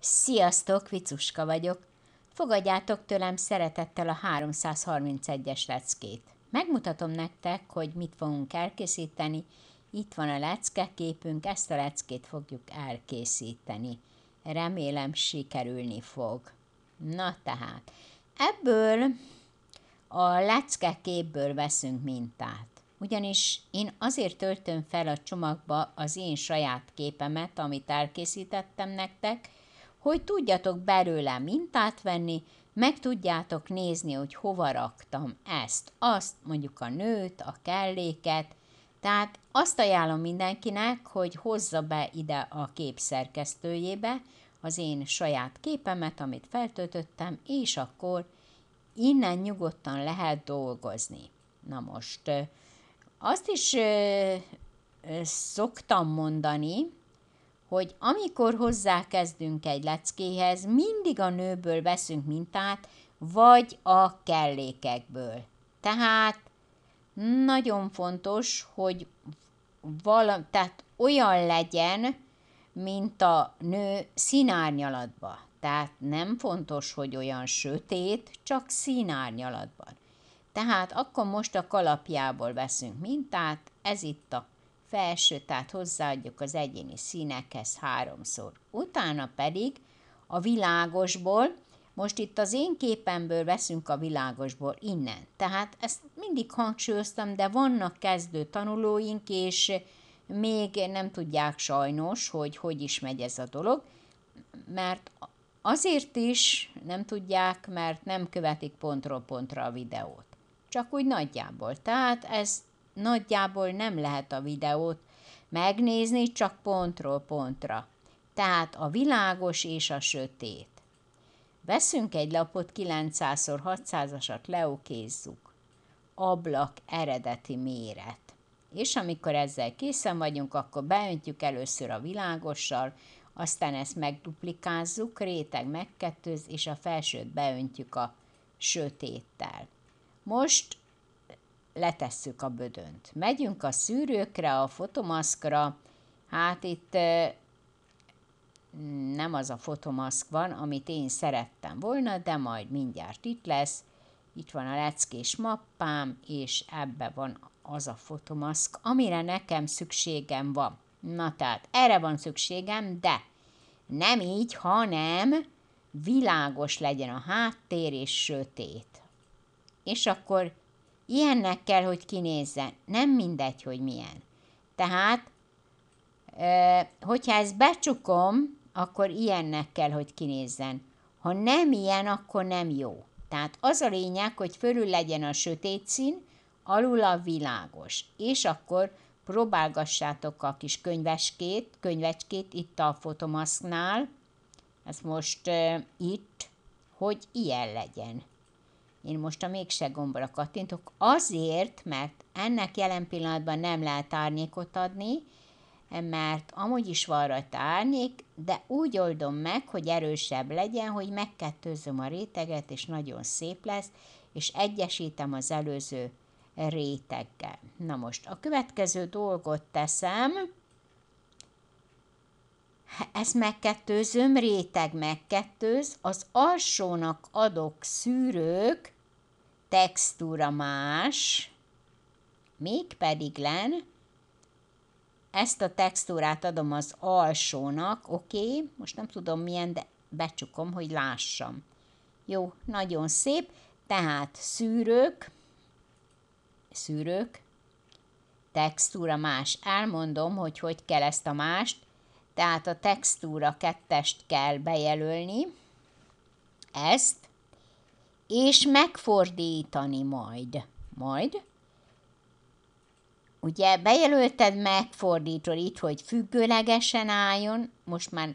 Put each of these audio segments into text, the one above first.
Sziasztok, Vicuska vagyok. Fogadjátok tőlem szeretettel a 331-es leckét. Megmutatom nektek, hogy mit fogunk elkészíteni. Itt van a lecke képünk, ezt a leckét fogjuk elkészíteni. Remélem sikerülni fog. Na tehát, ebből a lecke képből veszünk mintát. Ugyanis én azért töltöm fel a csomagba az én saját képemet, amit elkészítettem nektek, hogy tudjatok belőle mintát venni, meg tudjátok nézni, hogy hova raktam ezt, azt, mondjuk a nőt, a kelléket. Tehát azt ajánlom mindenkinek, hogy hozza be ide a kép szerkesztőjébe az én saját képemet, amit feltöltöttem, és akkor innen nyugodtan lehet dolgozni. Na most, azt is szoktam mondani, hogy amikor hozzákezdünk egy leckéhez, mindig a nőből veszünk mintát, vagy a kellékekből. Tehát nagyon fontos, hogy valam, tehát olyan legyen, mint a nő színárnyalatba. Tehát nem fontos, hogy olyan sötét, csak színárnyalatban. Tehát akkor most a kalapjából veszünk mintát, ez itt a felső, tehát hozzáadjuk az egyéni színekhez háromszor. Utána pedig a világosból, most itt az én képemből veszünk a világosból innen. Tehát ezt mindig hangsúlyoztam, de vannak kezdő tanulóink, és még nem tudják sajnos, hogy hogy is megy ez a dolog, mert azért is nem tudják, mert nem követik pontról pontra a videót. Csak úgy nagyjából. Tehát ez nagyjából nem lehet a videót megnézni, csak pontról pontra. Tehát a világos és a sötét. Veszünk egy lapot 900x600-asat leokézzük. Ablak eredeti méret. És amikor ezzel készen vagyunk, akkor beöntjük először a világossal, aztán ezt megduplikázzuk, réteg megkettőz, és a felsőt beöntjük a sötéttel. Most letesszük a bödönt. Megyünk a szűrőkre, a fotomaszkra, hát itt nem az a fotomaszk van, amit én szerettem volna, de majd mindjárt itt lesz. Itt van a leckés mappám, és ebbe van az a fotomaszk, amire nekem szükségem van. Na tehát erre van szükségem, de nem így, hanem világos legyen a háttér és sötét. És akkor Ilyennek kell, hogy kinézzen. Nem mindegy, hogy milyen. Tehát, hogyha ezt becsukom, akkor ilyennek kell, hogy kinézzen. Ha nem ilyen, akkor nem jó. Tehát az a lényeg, hogy fölül legyen a sötét szín, alul a világos. És akkor próbálgassátok a kis könyveskét, könyvecskét itt a fotomaszknál, ez most uh, itt, hogy ilyen legyen. Én most a mégse gombra kattintok, azért, mert ennek jelen pillanatban nem lehet árnyékot adni, mert amúgy is van rajta árnyék, de úgy oldom meg, hogy erősebb legyen, hogy megkettőzöm a réteget, és nagyon szép lesz, és egyesítem az előző réteggel. Na most a következő dolgot teszem, ez megkettőzöm, réteg megkettőz, az alsónak adok szűrők, textúra más, mégpedig len, ezt a textúrát adom az alsónak, oké, okay, most nem tudom milyen, de becsukom, hogy lássam. Jó, nagyon szép, tehát szűrők, szűrők, textúra más. Elmondom, hogy hogy kell ezt a mást tehát a textúra kettest kell bejelölni, ezt, és megfordítani majd, majd, Ugye bejelölted, megfordítod itt, hogy függőlegesen álljon, most már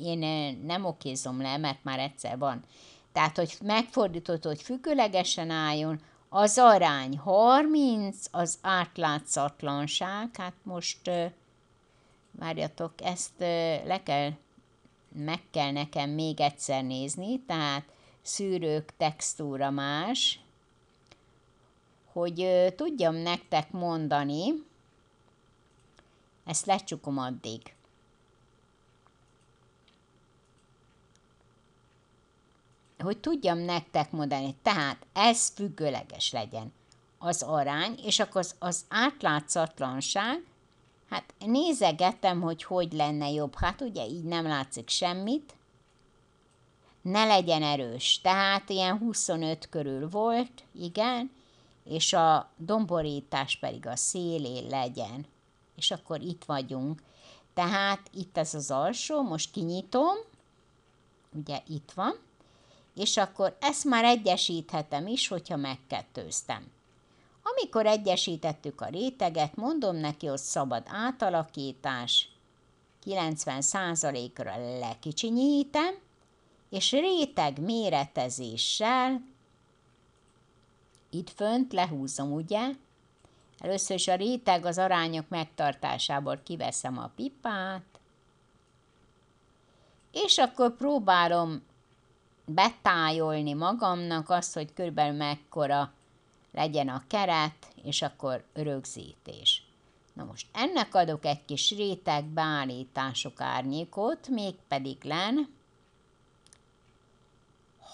én nem okézom le, mert már egyszer van. Tehát, hogy megfordítod, hogy függőlegesen álljon, az arány 30, az átlátszatlanság, hát most várjatok, ezt le kell, meg kell nekem még egyszer nézni, tehát szűrők textúra más, hogy tudjam nektek mondani, ezt lecsukom addig. Hogy tudjam nektek mondani, tehát ez függőleges legyen az arány, és akkor az, az átlátszatlanság Hát nézegetem, hogy hogy lenne jobb. Hát ugye így nem látszik semmit. Ne legyen erős. Tehát ilyen 25 körül volt, igen, és a domborítás pedig a szélén legyen. És akkor itt vagyunk. Tehát itt ez az alsó, most kinyitom, ugye itt van, és akkor ezt már egyesíthetem is, hogyha megkettőztem. Amikor egyesítettük a réteget, mondom neki, hogy szabad átalakítás, 90%-ra lekicsinyítem, és réteg méretezéssel, itt fönt lehúzom, ugye? Először is a réteg az arányok megtartásából kiveszem a pipát, és akkor próbálom betájolni magamnak azt, hogy körülbelül mekkora legyen a keret, és akkor rögzítés. Na most ennek adok egy kis réteg beállítások árnyékot, mégpedig len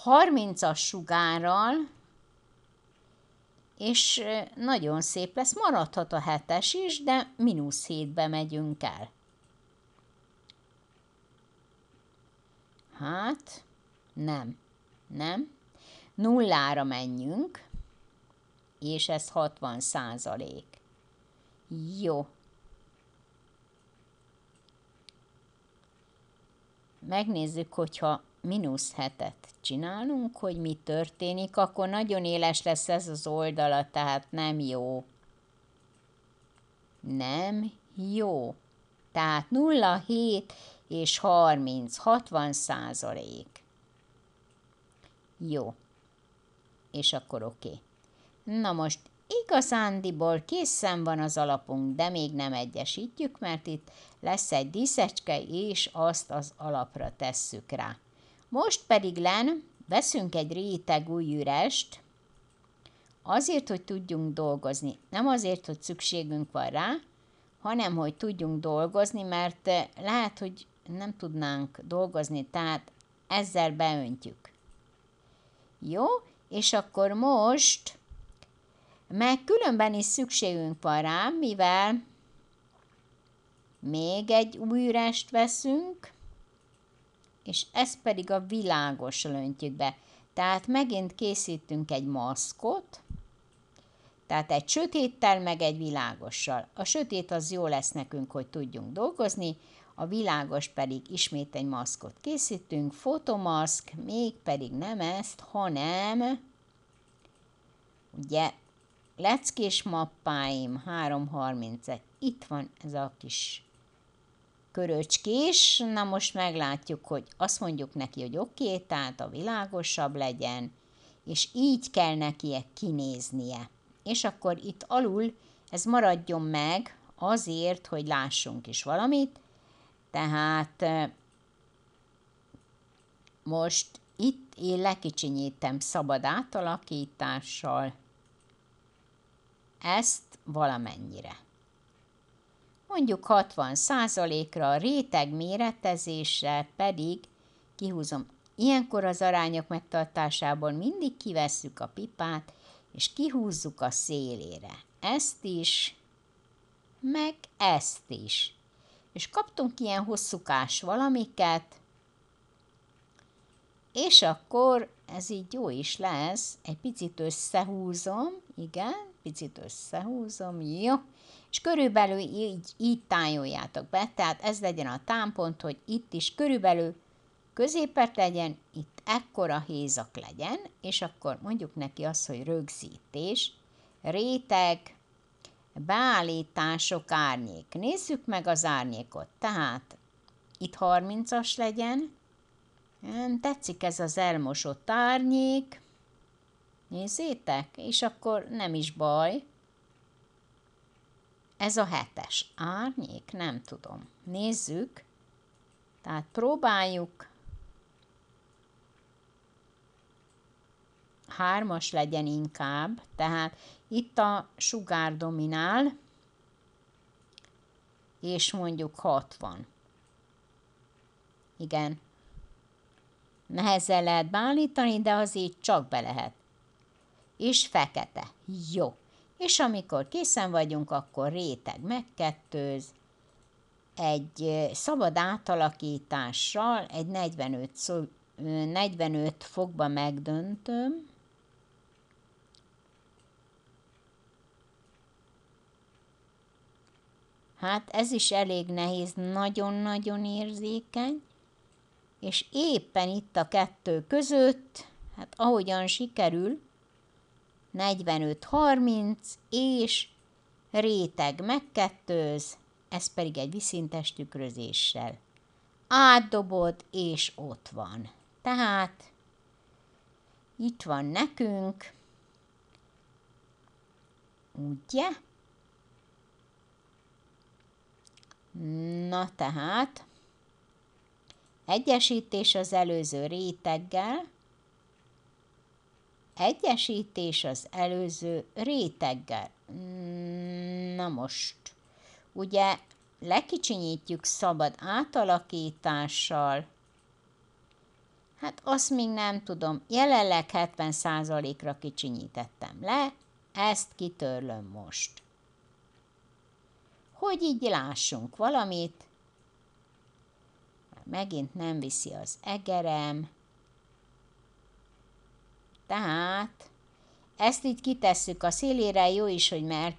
30-as sugárral, és nagyon szép lesz, maradhat a hetes is, de mínusz hétbe megyünk el. Hát, nem, nem. Nullára menjünk, és ez 60 százalék. Jó. Megnézzük, hogyha mínusz hetet csinálunk, hogy mi történik, akkor nagyon éles lesz ez az oldala, tehát nem jó. Nem jó. Tehát 0,7 és 30, 60 százalék. Jó. És akkor oké. Okay. Na most igazándiból készen van az alapunk, de még nem egyesítjük, mert itt lesz egy díszecske, és azt az alapra tesszük rá. Most pedig len, veszünk egy réteg új ürest, azért, hogy tudjunk dolgozni. Nem azért, hogy szükségünk van rá, hanem, hogy tudjunk dolgozni, mert eh, lehet, hogy nem tudnánk dolgozni, tehát ezzel beöntjük. Jó, és akkor most meg különben is szükségünk van rá, mivel még egy új veszünk, és ezt pedig a világosra öntjük be. Tehát megint készítünk egy maszkot, tehát egy sötéttel, meg egy világossal. A sötét az jó lesz nekünk, hogy tudjunk dolgozni, a világos pedig ismét egy maszkot készítünk, fotomaszk, még pedig nem ezt, hanem ugye leckés mappáim, 3.31. Itt van ez a kis köröcskés, na most meglátjuk, hogy azt mondjuk neki, hogy oké, okay, tehát a világosabb legyen, és így kell neki kinéznie. És akkor itt alul ez maradjon meg azért, hogy lássunk is valamit, tehát most itt én lekicsinyítem szabad átalakítással, ezt valamennyire. Mondjuk 60%-ra, réteg méretezésre pedig kihúzom. Ilyenkor az arányok megtartásából mindig kivesszük a pipát, és kihúzzuk a szélére. Ezt is, meg ezt is. És kaptunk ilyen hosszúkás valamiket, és akkor ez így jó is lesz, egy picit összehúzom, igen, picit összehúzom, jó, és körülbelül így, így tájoljátok be, tehát ez legyen a támpont, hogy itt is körülbelül középet legyen, itt ekkora hézak legyen, és akkor mondjuk neki azt, hogy rögzítés, réteg, beállítások, árnyék. Nézzük meg az árnyékot. Tehát itt 30-as legyen. Nem hm, tetszik ez az elmosott árnyék. Nézzétek, és akkor nem is baj. Ez a hetes árnyék, nem tudom. Nézzük. Tehát próbáljuk. Hármas legyen inkább, tehát itt a sugár dominál, és mondjuk 60. Igen. Nehezen lehet beállítani, de azért csak be lehet és fekete. Jó. És amikor készen vagyunk, akkor réteg megkettőz, egy szabad átalakítással egy 45, 45 fokba megdöntöm, Hát ez is elég nehéz, nagyon-nagyon érzékeny, és éppen itt a kettő között, hát ahogyan sikerül, 45-30, és réteg megkettőz, ez pedig egy viszintes tükrözéssel. Átdobod, és ott van. Tehát itt van nekünk, ugye? Na tehát, egyesítés az előző réteggel, egyesítés az előző réteggel. Mm, na most, ugye lekicsinyítjük szabad átalakítással, hát azt még nem tudom, jelenleg 70%-ra kicsinyítettem le, ezt kitörlöm most. Hogy így lássunk valamit, megint nem viszi az egerem, tehát ezt így kitesszük a szélére, jó is, hogy már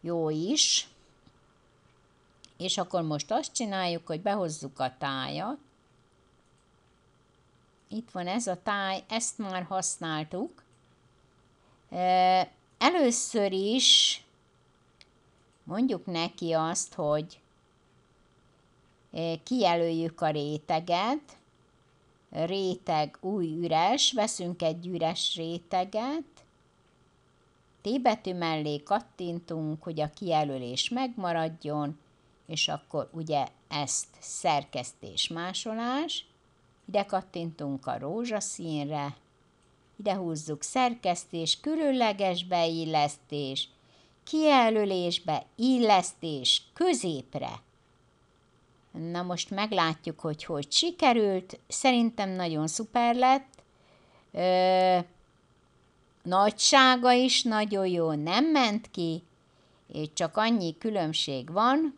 jó is. És akkor most azt csináljuk, hogy behozzuk a tájat. Itt van ez a táj, ezt már használtuk. Először is mondjuk neki azt, hogy kijelöljük a réteget, réteg új üres, veszünk egy üres réteget, T betű mellé kattintunk, hogy a kijelölés megmaradjon, és akkor ugye ezt szerkesztés másolás, ide kattintunk a rózsaszínre, ide húzzuk szerkesztés, különleges beillesztés, kijelölésbe, illesztés középre. Na most meglátjuk, hogy hogy sikerült. Szerintem nagyon szuper lett. Ö, nagysága is nagyon jó nem ment ki, és csak annyi különbség van,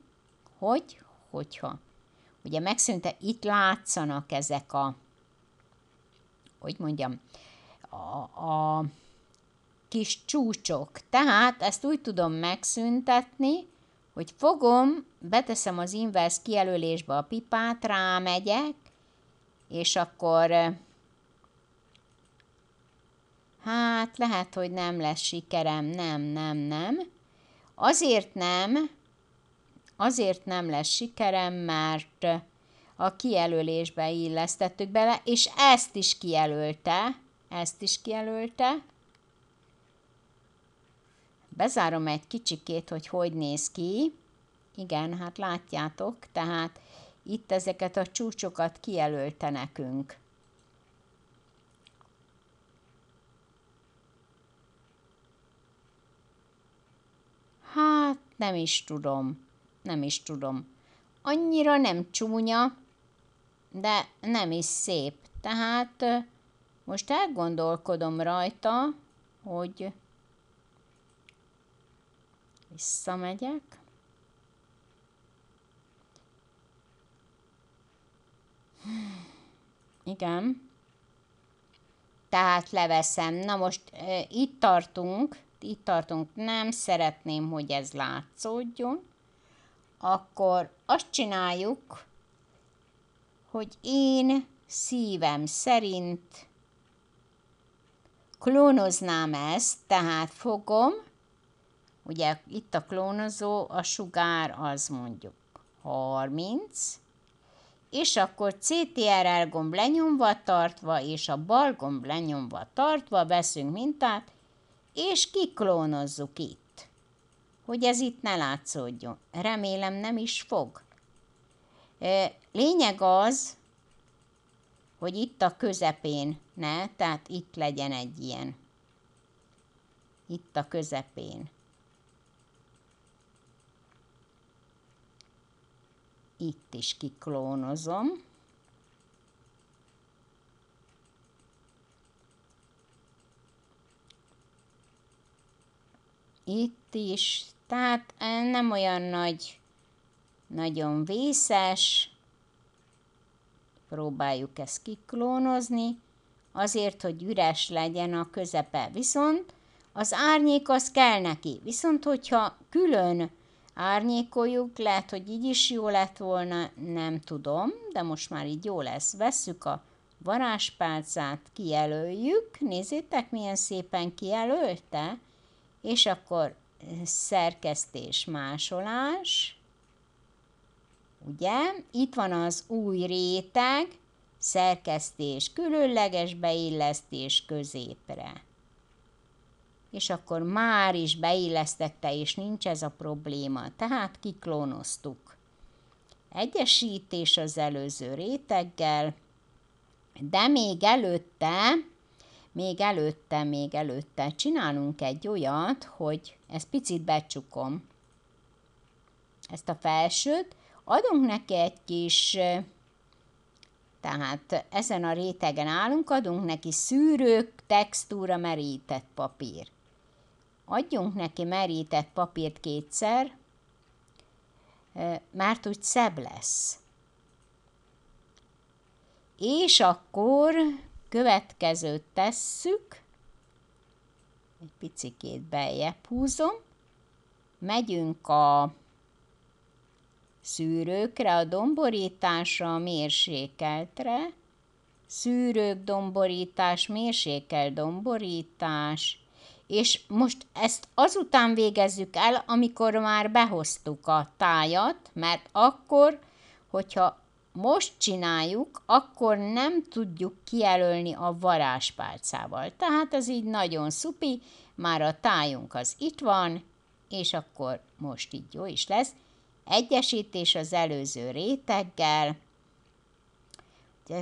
hogy, hogyha. Ugye megszűnte, itt látszanak ezek a, hogy mondjam, a, a kis csúcsok. Tehát ezt úgy tudom megszüntetni, hogy fogom, beteszem az inverse kijelölésbe a pipát, rámegyek, és akkor hát lehet, hogy nem lesz sikerem, nem, nem, nem. Azért nem, azért nem lesz sikerem, mert a kijelölésbe illesztettük bele, és ezt is kijelölte, ezt is kijelölte, Bezárom egy kicsikét, hogy hogy néz ki. Igen, hát látjátok, tehát itt ezeket a csúcsokat kijelölte nekünk. Hát nem is tudom, nem is tudom. Annyira nem csúnya, de nem is szép. Tehát most elgondolkodom rajta, hogy Visszamegyek. Igen. Tehát leveszem. Na most e, itt tartunk, itt tartunk, nem szeretném, hogy ez látszódjon. Akkor azt csináljuk, hogy én szívem szerint klónoznám ezt, tehát fogom, Ugye itt a klónozó, a sugár az mondjuk 30, és akkor CTRL er gomb lenyomva tartva, és a bal gomb lenyomva tartva veszünk mintát, és kiklónozzuk itt, hogy ez itt ne látszódjon. Remélem nem is fog. Lényeg az, hogy itt a közepén ne, tehát itt legyen egy ilyen. Itt a közepén. itt is kiklónozom. Itt is, tehát eh, nem olyan nagy, nagyon vészes. Próbáljuk ezt kiklónozni, azért, hogy üres legyen a közepe. Viszont az árnyék az kell neki. Viszont, hogyha külön árnyékoljuk, lehet, hogy így is jó lett volna, nem tudom, de most már így jó lesz. Vesszük a varázspálcát, kijelöljük, nézzétek, milyen szépen kijelölte, és akkor szerkesztés, másolás, ugye? Itt van az új réteg, szerkesztés, különleges beillesztés középre és akkor már is beillesztette, és nincs ez a probléma. Tehát kiklónoztuk. Egyesítés az előző réteggel, de még előtte, még előtte, még előtte csinálunk egy olyat, hogy ezt picit becsukom, ezt a felsőt, adunk neki egy kis, tehát ezen a rétegen állunk, adunk neki szűrők, textúra merített papír adjunk neki merített papírt kétszer, mert úgy szebb lesz. És akkor következőt tesszük, egy picikét beljebb húzom, megyünk a szűrőkre, a domborításra, a mérsékeltre, szűrők domborítás, mérsékel domborítás, és most ezt azután végezzük el, amikor már behoztuk a tájat, mert akkor, hogyha most csináljuk, akkor nem tudjuk kijelölni a varázspálcával. Tehát ez így nagyon szupi, már a tájunk az itt van, és akkor most így jó is lesz. Egyesítés az előző réteggel,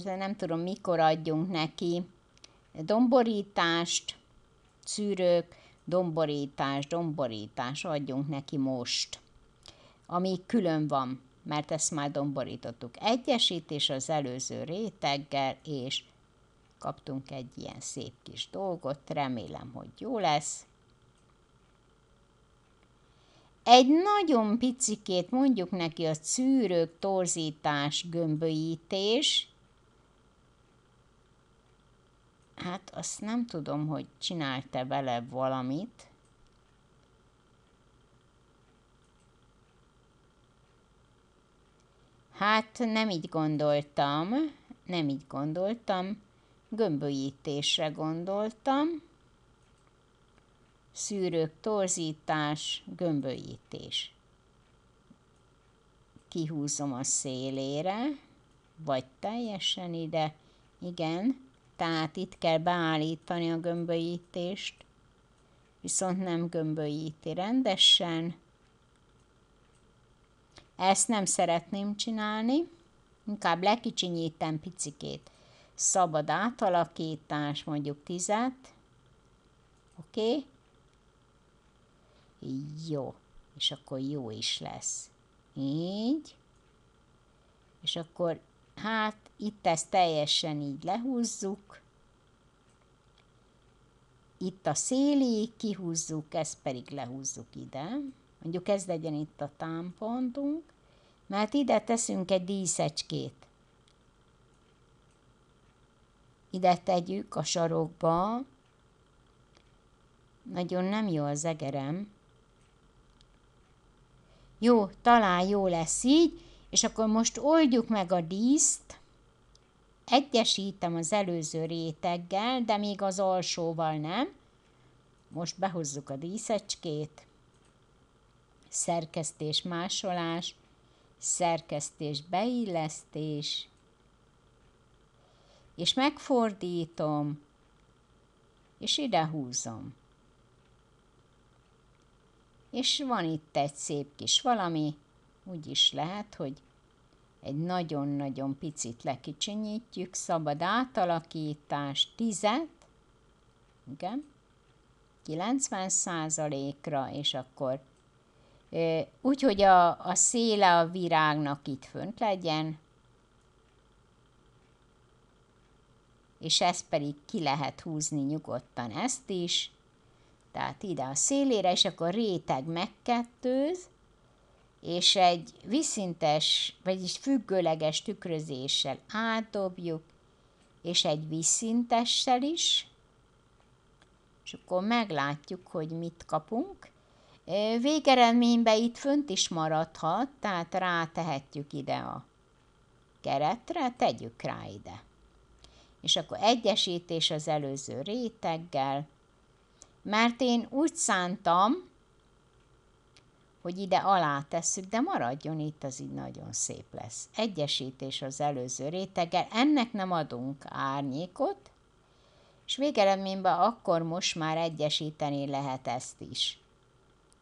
nem tudom mikor adjunk neki domborítást, szűrők, domborítás, domborítás, adjunk neki most. Ami külön van, mert ezt már domborítottuk. Egyesítés az előző réteggel, és kaptunk egy ilyen szép kis dolgot, remélem, hogy jó lesz. Egy nagyon picikét, mondjuk neki a szűrők torzítás, gömbölyítés, Hát azt nem tudom, hogy csinálta vele valamit. Hát nem így gondoltam, nem így gondoltam, gömbölyítésre gondoltam, szűrők torzítás, gömbölyítés. Kihúzom a szélére, vagy teljesen ide, igen, tehát itt kell beállítani a gömbölyítést, viszont nem gömbölyíti rendesen. Ezt nem szeretném csinálni, inkább lekicsinyítem picikét. Szabad átalakítás, mondjuk tizet. Oké? Okay? Jó. És akkor jó is lesz. Így. És akkor hát itt ezt teljesen így lehúzzuk, itt a széléig kihúzzuk, ezt pedig lehúzzuk ide. Mondjuk ez legyen itt a támpontunk, mert ide teszünk egy díszecskét. Ide tegyük a sarokba. Nagyon nem jó az egerem. Jó, talán jó lesz így, és akkor most oldjuk meg a díszt, egyesítem az előző réteggel, de még az alsóval nem. Most behozzuk a díszecskét, szerkesztés másolás, szerkesztés beillesztés, és megfordítom, és ide húzom. És van itt egy szép kis valami, úgy is lehet, hogy egy nagyon-nagyon picit lekicsinyítjük, szabad átalakítás, tizet, igen, 90 százalékra, és akkor úgy, hogy a, a széle a virágnak itt fönt legyen, és ezt pedig ki lehet húzni nyugodtan ezt is, tehát ide a szélére, és akkor réteg megkettőz, és egy viszintes, vagyis függőleges tükrözéssel átdobjuk, és egy viszintessel is, és akkor meglátjuk, hogy mit kapunk. Végeredményben itt fönt is maradhat, tehát rátehetjük ide a keretre, tegyük rá ide. És akkor egyesítés az előző réteggel, mert én úgy szántam, hogy ide alá tesszük, de maradjon itt, az így nagyon szép lesz. Egyesítés az előző réteggel, ennek nem adunk árnyékot, és végeleményben akkor most már egyesíteni lehet ezt is.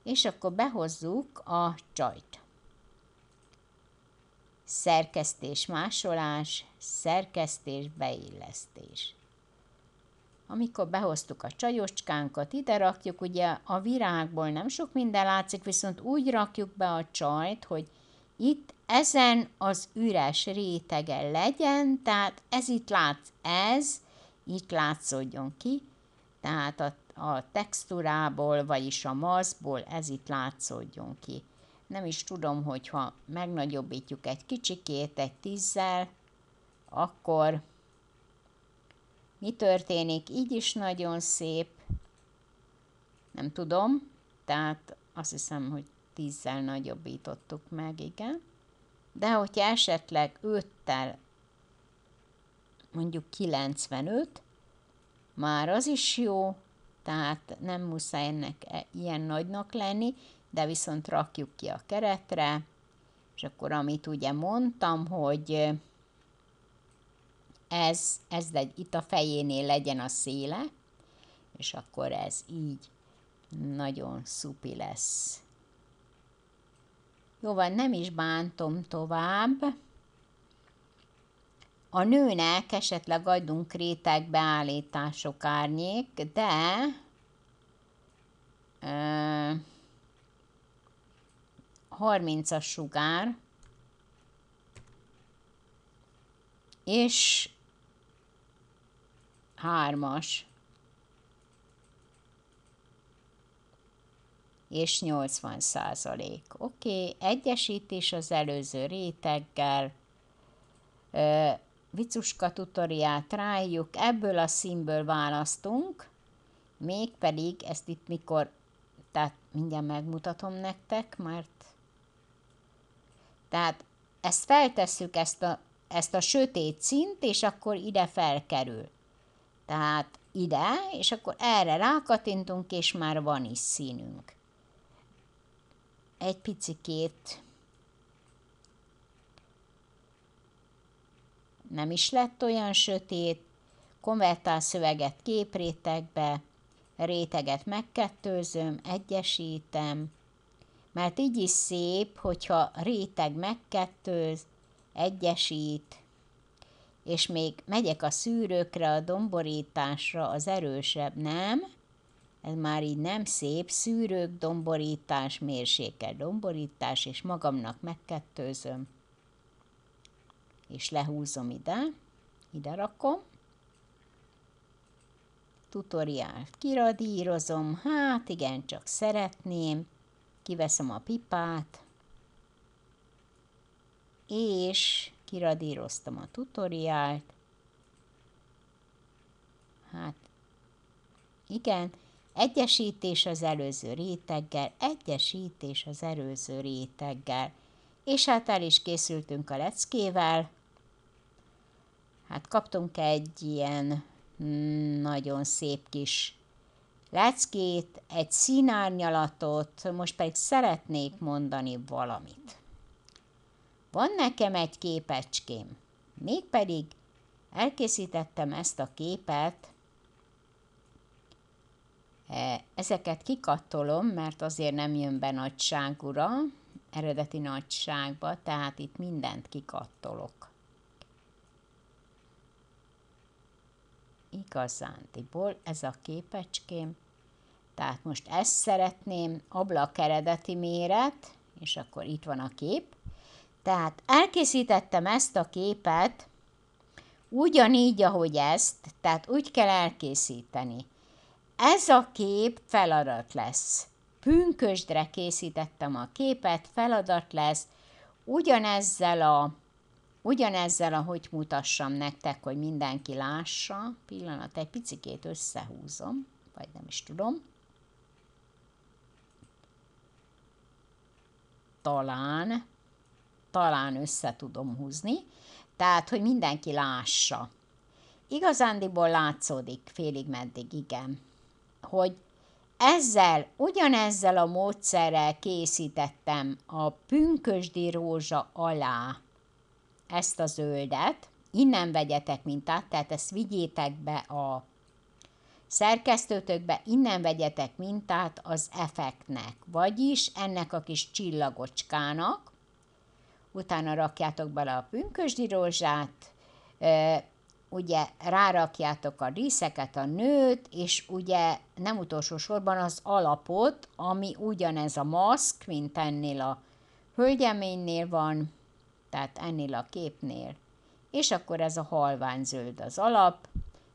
És akkor behozzuk a csajt. Szerkesztés másolás, szerkesztés beillesztés. Amikor behoztuk a csajocskánkat, ide rakjuk, ugye a virágból nem sok minden látszik, viszont úgy rakjuk be a csajt, hogy itt ezen az üres rétegen legyen, tehát ez itt látsz, ez itt látszódjon ki, tehát a, a textúrából, vagyis a maszból ez itt látszódjon ki. Nem is tudom, hogyha megnagyobbítjuk egy kicsikét, egy tízzel, akkor mi történik? Így is nagyon szép. Nem tudom, tehát azt hiszem, hogy tízzel nagyobbítottuk meg, igen. De hogyha esetleg 5-tel mondjuk 95, már az is jó, tehát nem muszáj ennek e, ilyen nagynak lenni, de viszont rakjuk ki a keretre, és akkor amit ugye mondtam, hogy ez, ez legy, itt a fejénél legyen a széle, és akkor ez így nagyon szupi lesz. Jó van, nem is bántom tovább. A nőnek esetleg adunk réteg beállítások árnyék, de euh, 30-as sugár, és hármas, és 80 százalék. Oké, okay, egyesítés az előző réteggel, vicuska tutoriát rájuk, ebből a színből választunk, mégpedig ezt itt mikor, tehát mindjárt megmutatom nektek, mert tehát ezt feltesszük ezt a, ezt a sötét szint, és akkor ide felkerül. Tehát ide, és akkor erre rákatintunk, és már van is színünk. Egy picikét nem is lett olyan sötét, konvertál szöveget képrétegbe, réteget megkettőzöm, egyesítem, mert így is szép, hogyha réteg megkettőz, egyesít, és még megyek a szűrőkre, a domborításra, az erősebb, nem? Ez már így nem szép, szűrők, domborítás, mérsékel domborítás, és magamnak megkettőzöm, és lehúzom ide, ide rakom, tutoriált kiradírozom, hát igen, csak szeretném, kiveszem a pipát, és kiradíroztam a tutoriált. Hát, igen, egyesítés az előző réteggel, egyesítés az előző réteggel. És hát el is készültünk a leckével. Hát kaptunk egy ilyen mm, nagyon szép kis leckét, egy színárnyalatot, most pedig szeretnék mondani valamit. Van nekem egy képecském, mégpedig elkészítettem ezt a képet, e, ezeket kikattolom, mert azért nem jön be nagyságúra, eredeti nagyságba, tehát itt mindent kikattolok. Igazándiból ez a képecském, tehát most ezt szeretném, ablak eredeti méret, és akkor itt van a kép, tehát elkészítettem ezt a képet, ugyanígy, ahogy ezt, tehát úgy kell elkészíteni. Ez a kép feladat lesz. Pünkösdre készítettem a képet, feladat lesz, ugyanezzel a, ugyanezzel, ahogy mutassam nektek, hogy mindenki lássa, pillanat, egy picikét összehúzom, vagy nem is tudom. Talán, talán össze tudom húzni, tehát, hogy mindenki lássa. Igazándiból látszódik félig meddig, igen, hogy ezzel, ugyanezzel a módszerrel készítettem a pünkösdi rózsa alá ezt a zöldet, innen vegyetek mintát, tehát ezt vigyétek be a szerkesztőtökbe, innen vegyetek mintát az effektnek, vagyis ennek a kis csillagocskának, utána rakjátok bele a pünkösdi rózsát, ugye rárakjátok a díszeket, a nőt, és ugye nem utolsó sorban az alapot, ami ugyanez a maszk, mint ennél a hölgyeménynél van, tehát ennél a képnél. És akkor ez a halvány zöld az alap,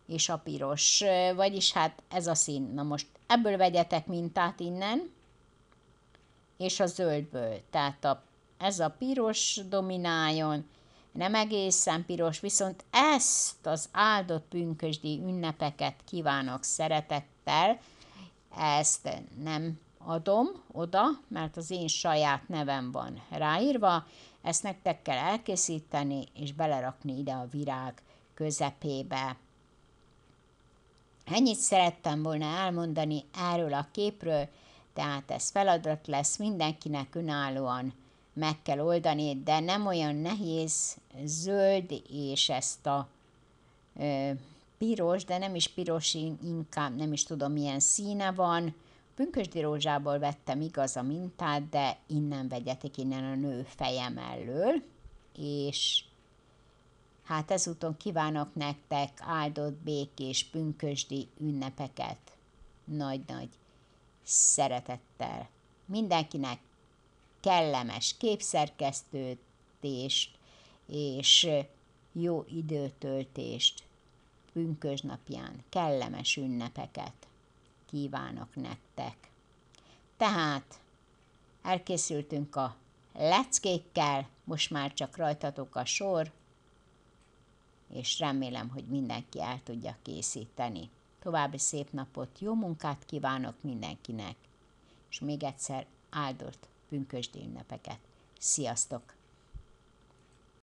és a piros, vagyis hát ez a szín. Na most ebből vegyetek mintát innen, és a zöldből, tehát a ez a piros domináljon, nem egészen piros, viszont ezt az áldott pünkösdi ünnepeket kívánok szeretettel, ezt nem adom oda, mert az én saját nevem van ráírva, ezt nektek kell elkészíteni és belerakni ide a virág közepébe. Ennyit szerettem volna elmondani erről a képről, tehát ez feladat lesz mindenkinek önállóan meg kell oldani, de nem olyan nehéz zöld, és ezt a ö, piros, de nem is piros, inkább nem is tudom milyen színe van. Pünkösdi rózsából vettem igaz a mintát, de innen vegyetik, innen a nő fejem elől, és hát ezúton kívánok nektek áldott békés pünkösdi ünnepeket. Nagy-nagy szeretettel mindenkinek kellemes képszerkesztőtést és jó időtöltést pünkösnapján, kellemes ünnepeket kívánok nektek. Tehát elkészültünk a leckékkel, most már csak rajtatok a sor, és remélem, hogy mindenki el tudja készíteni. További szép napot, jó munkát kívánok mindenkinek, és még egyszer áldott pünkösdi ünnepeket. Sziasztok!